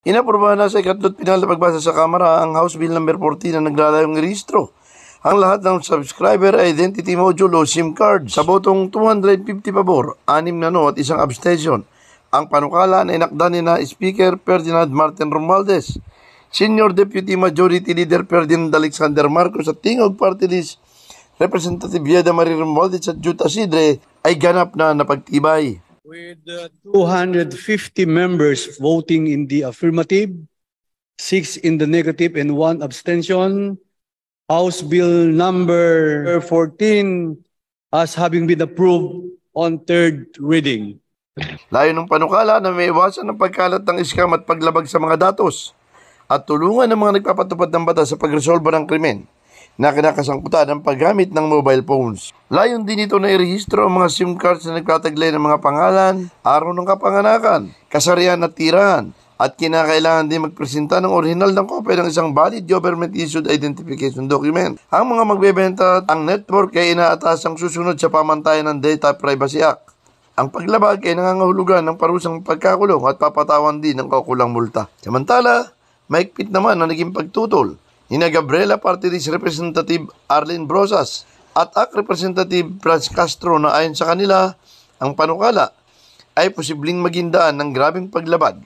Inapurbahan na sa ikatlo't pinal na pagbasa sa Kamara ang House Bill No. 14 na naglalayong rehistro. Ang lahat ng subscriber identity module o SIM card sa botong 250 pabor, 6 na no at isang abstention. Ang panukala na inakda ni na Speaker Ferdinand Martin Romualdez, Senior Deputy Majority Leader Ferdinand Alexander Marcos at Tingog Party List, Representative Yeda Marie Romualdez at Juta Sidre ay ganap na napagtibay. With uh, 250 members voting in the affirmative, 6 in the negative, and 1 abstention, House Bill number 14 as having been approved on third reading. Layo ng panukala na may iwasan ng pagkalat ng iskam at paglabag sa mga datos at tulungan ng mga nagpapatupad ng batas sa pagresolba ng krimen na kinakasangkutan ng paggamit ng mobile phones. Layon din ito na irehistro ang mga SIM cards na nagtataglay ng mga pangalan, araw ng kapanganakan, kasarian at tirahan, at kinakailangan din magpresenta ng original ng kopya ng isang valid government issued identification document. Ang mga magbebenta at ang network ay inaatas ang susunod sa pamantayan ng Data Privacy Act. Ang paglabag ay nangangahulugan ng parusang pagkakulong at papatawan din ng kakulang multa. Samantala, maikpit naman ang naging pagtutol Nina-Gabriela Partilis Representative Arlene Brosas at ACT Representative Franz Castro na ayon sa kanila, ang panukala ay posibleng maging daan ng grabing paglabag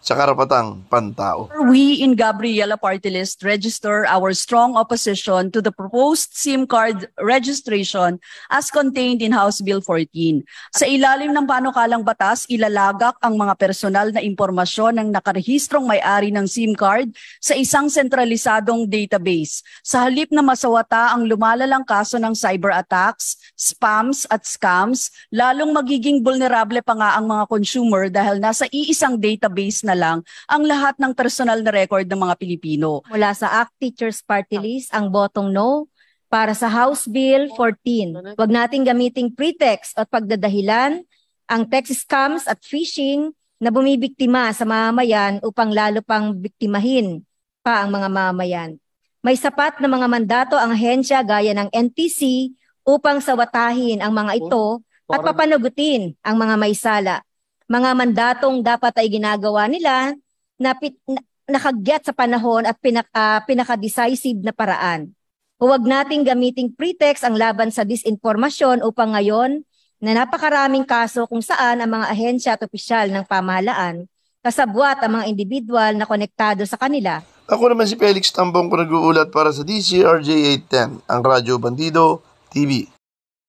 sa karapatang pantao. We in Gabriela Party List register our strong opposition to the proposed SIM card registration as contained in House Bill 14. Sa ilalim ng panukalang batas, ilalagak ang mga personal na impormasyon ng nakarehistrong may-ari ng SIM card sa isang sentralisadong database. Sa halip na masawata ang lumalalang kaso ng cyber attacks, spams at scams, lalong magiging vulnerable pa nga ang mga consumer dahil nasa iisang database na lang ang lahat ng personal na record ng mga Pilipino. Mula sa ACT Teachers Party List, ang botong no para sa House Bill 14. Huwag nating gamiting pretext at pagdadahilan ang text scams at phishing na bumibiktima sa mamamayan upang lalo pang biktimahin pa ang mga mamamayan. May sapat na mga mandato ang ahensya gaya ng NTC upang sawatahin ang mga ito at papanugutin ang mga maysala mga mandatong dapat ay ginagawa nila na, na nakagyat sa panahon at pinaka, ah, pinaka-decisive na paraan. Huwag nating gamiting pretext ang laban sa disinformasyon upang ngayon na napakaraming kaso kung saan ang mga ahensya at opisyal ng pamahalaan kasabwat ang mga individual na konektado sa kanila. Ako naman si Felix Tambong ko nag-uulat para sa DCRJ 810, ang Radyo Bandido TV.